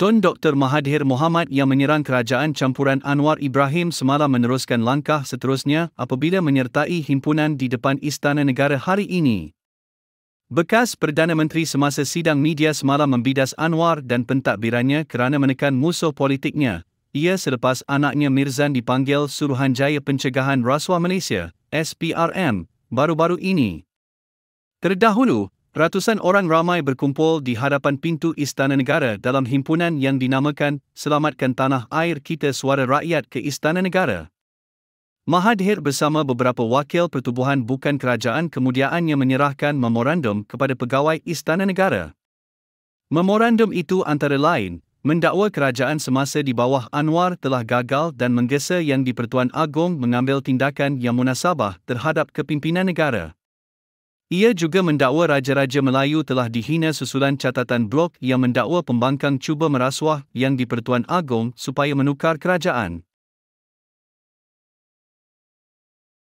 Tun Dr. Mahathir Mohamad yang menyerang kerajaan campuran Anwar Ibrahim semalam meneruskan langkah seterusnya apabila menyertai himpunan di depan Istana Negara hari ini. Bekas Perdana Menteri semasa sidang media semalam membidas Anwar dan pentadbirannya kerana menekan musuh politiknya. Ia selepas anaknya Mirzan dipanggil Suruhanjaya Pencegahan Rasuah Malaysia, SPRM, baru-baru ini. Terdahulu, Ratusan orang ramai berkumpul di hadapan pintu Istana Negara dalam himpunan yang dinamakan Selamatkan Tanah Air Kita Suara Rakyat ke Istana Negara. Mahathir bersama beberapa wakil pertubuhan bukan kerajaan kemudian yang menyerahkan memorandum kepada pegawai Istana Negara. Memorandum itu antara lain mendakwa kerajaan semasa di bawah Anwar telah gagal dan menggesa yang di-Pertuan Agong mengambil tindakan yang munasabah terhadap kepimpinan negara. Ia juga mendakwa Raja-Raja Melayu telah dihina susulan catatan blok yang mendakwa pembangkang cuba merasuah yang di-Pertuan Agong supaya menukar kerajaan.